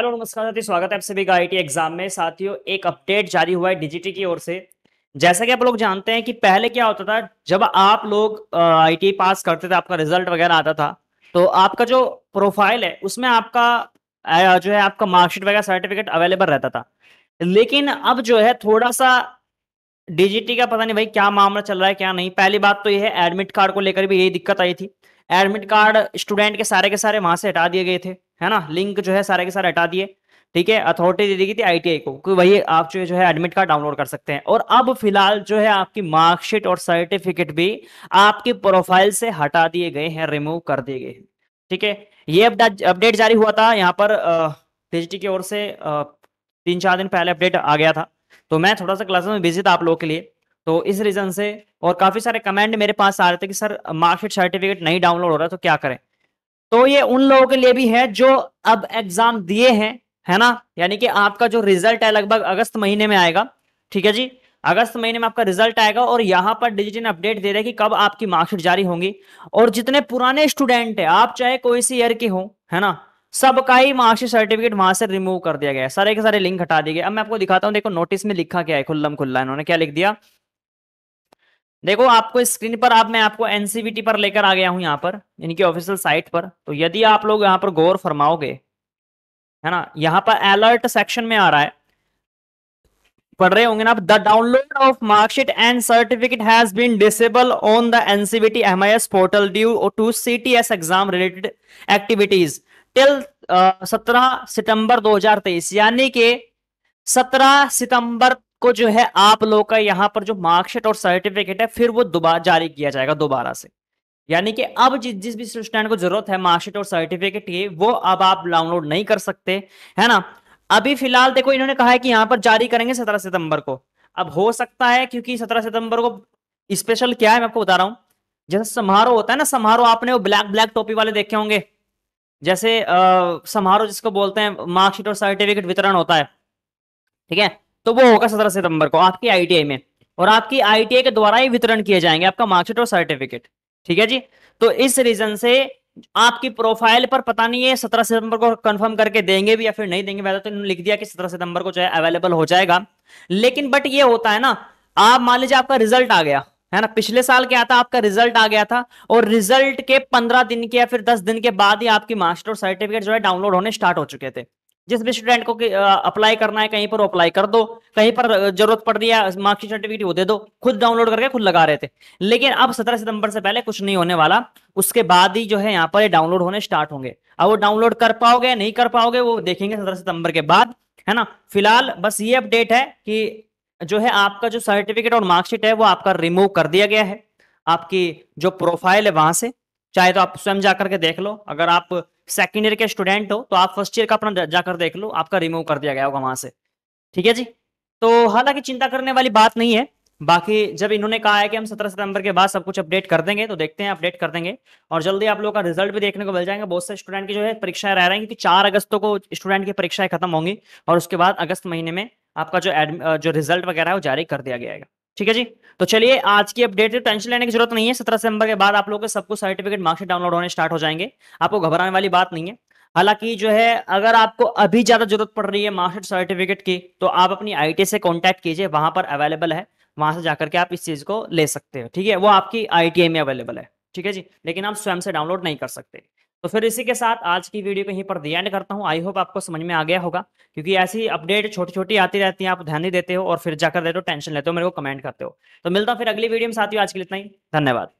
hello नमस्कार साथी स्वागत है आप सभी का आईटी एग्जाम में साथियों एक अपडेट जारी हुआ है डिजिटी की ओर से जैसा कि आप लोग जानते हैं कि पहले क्या होता था जब आप लोग आईटी पास करते थे आपका रिजल्ट वगैरह आता था तो आपका जो प्रोफाइल है उसमें आपका जो है आपका मार्कशीट वगैरह सर्टिफिकेट अवेलेबल रहता था लेकिन अब जो है थोड़ा सा डिजिटी का पता नहीं भाई क्या मामला चल रहा है क्या नहीं पहली बात तो ये है एडमिट कार्ड को लेकर भी यही दिक्कत आई थी एडमिट कार्ड स्टूडेंट के सारे के सारे वहां से हटा दिए गए थे है ना लिंक जो है सारे के सारे हटा दिए ठीक है अथॉरिटी दे दी गई थी आईटीआई को क्योंकि वही आप जो है जो है एडमिट कार्ड डाउनलोड कर सकते हैं और अब फिलहाल जो है आपकी मार्कशीट और सर्टिफिकेट भी आपकी प्रोफाइल से हटा दिए गए हैं रिमूव कर दिए गए हैं ठीक है ये अपडेट जारी हुआ था यहाँ पर टीजीटी की ओर से तीन चार दिन पहले अपडेट आ गया था तो मैं थोड़ा सा क्लासेस में बिजी था आप लोगों के लिए तो इस रीजन से और काफी सारे कमेंट मेरे पास आ रहे थे कि सर मार्कशीट सर्टिफिकेट नहीं डाउनलोड हो रहा तो क्या करें तो ये उन लोगों के लिए भी है जो अब एग्जाम दिए हैं है ना यानी कि आपका जो रिजल्ट है लगभग अगस्त महीने में आएगा ठीक है जी अगस्त महीने में आपका रिजल्ट आएगा और यहाँ पर डिजिटल अपडेट दे रहे हैं कि कब आपकी मार्कशीट जारी होंगी और जितने पुराने स्टूडेंट है आप चाहे कोई सी ईयर के हो है ना सबका ही मार्कशीट सर्टिफिकेट वहां से रिमूव कर दिया गया है सारे के सारे लिंक हटा दिए गए अब मैं आपको दिखाता हूँ देखो नोटिस में लिखा क्या है खुल्लम खुल्ला इन्होंने क्या लिख दिया देखो आपको स्क्रीन पर आप मैं आपको एनसीबीटी पर लेकर आ गया हूं यहाँ पर इनकी ऑफिशियल साइट पर तो यदि आप लोग यहाँ पर गौर फरमाओगे है ना यहाँ पर अलर्ट सेक्शन में आ रहा है पढ़ रहे होंगे ना आप the download of marksheet and certificate has been disable on the NCBT MIS portal due to S exam related activities till सत्रह सितंबर तेईस यानी कि सत्रह सितंबर को जो है आप लोगों का यहाँ पर जो मार्कशीट और सर्टिफिकेट है फिर वो दोबारा जारी किया जाएगा दोबारा से यानी कि अब जिस जिस भी स्टूडेंट को जरूरत है मार्कशीट और सर्टिफिकेट की वो अब आप डाउनलोड नहीं कर सकते है ना अभी फिलहाल देखो इन्होंने कहा है कि यहाँ पर जारी करेंगे सत्रह सितंबर को अब हो सकता है क्योंकि सत्रह सितंबर को स्पेशल क्या है मैं आपको बता रहा हूँ जैसे समारोह होता है ना समारोह आपने वो ब्लैक ब्लैक टोपी वाले देखे होंगे जैसे समारोह जिसको बोलते हैं मार्कशीट और सर्टिफिकेट वितरण होता है ठीक है तो वो होगा सत्रह सितंबर को आपकी आईटीआई में और आपकी आईटीआई के द्वारा ही वितरण किए जाएंगे आपका मार्कशीट और सर्टिफिकेट ठीक है जी तो इस रीजन से आपकी प्रोफाइल पर पता नहीं है सत्रह सितंबर को कंफर्म करके देंगे भी या फिर नहीं देंगे वैसे तो इन्होंने लिख दिया कि सत्रह सितंबर को जो है अवेलेबल हो जाएगा लेकिन बट ये होता है ना आप मान लीजिए आपका रिजल्ट आ गया है ना पिछले साल क्या था आपका रिजल्ट आ गया था और रिजल्ट के पंद्रह दिन के या फिर दस दिन के बाद ही आपकी मास्टर सर्टिफिकेट जो है डाउनलोड होने स्टार्ट हो चुके थे जिस भी स्टूडेंट को अप्लाई करना है कहीं पर अप्लाई कर दो कहीं पर जरूरत पड़ रही है मार्कशीट सर्टिफिकेट वो दे दो खुद डाउनलोड करके खुद लगा रहे थे लेकिन अब सत्रह सितंबर से पहले कुछ नहीं होने वाला उसके बाद ही जो है यहाँ पर डाउनलोड होने स्टार्ट होंगे अब वो डाउनलोड कर पाओगे नहीं कर पाओगे वो देखेंगे सत्रह सितंबर के बाद है ना फिलहाल बस ये अपडेट है कि जो है आपका जो सर्टिफिकेट और मार्कशीट है वो आपका रिमूव कर दिया गया है आपकी जो प्रोफाइल है वहां से चाहे तो आप स्वयं जाकर के देख लो अगर आप सेकेंड ईयर के स्टूडेंट हो तो आप फर्स्ट ईयर का अपना जाकर देख लो आपका रिमूव कर दिया गया होगा वहां से ठीक है जी तो हालांकि चिंता करने वाली बात नहीं है बाकी जब इन्होंने कहा है कि हम 17 सितंबर के बाद सब कुछ अपडेट कर देंगे तो देखते हैं अपडेट कर देंगे और जल्दी आप लोगों का रिजल्ट भी देखने को मिल जाएंगे बहुत से स्टूडेंट की जो है परीक्षाएं रह रहे हैं क्योंकि चार अगस्त को स्टूडेंट की परीक्षाएं खत्म होंगी और उसके बाद अगस्त महीने में आपका जो एडमि जो रिजल्ट वगैरह है वो जारी कर दिया गया है ठीक है जी तो चलिए आज की अपडेट टेंशन लेने की जरूरत नहीं है सत्रह सितंबर के बाद आप लोगों के सबको सर्टिफिकेट मार्क्स डाउनलोड होने स्टार्ट हो जाएंगे आपको घबराने वाली बात नहीं है हालांकि जो है अगर आपको अभी ज्यादा जरूरत पड़ रही है मार्क्सिट सर्टिफिकेट की तो आप अपनी आई से कॉन्टैक्ट कीजिए वहां पर अवेलेबल है वहां से जाकर के आप इस चीज को ले सकते हो ठीक है वो आपकी आई में अवेलेबल है ठीक है जी लेकिन आप स्वयं से डाउनलोड नहीं कर सकते तो फिर इसी के साथ आज की वीडियो को यहीं पर दी एंड करता हूँ आई होप आपको समझ में आ गया होगा क्योंकि ऐसी अपडेट छोटी छोटी आती रहती है आप ध्यान नहीं देते हो और फिर जाकर देते हो टेंशन लेते हो मेरे को कमेंट करते हो तो मिलता हूं फिर अगली वीडियो में साथियों आज के लिए इतना ही धन्यवाद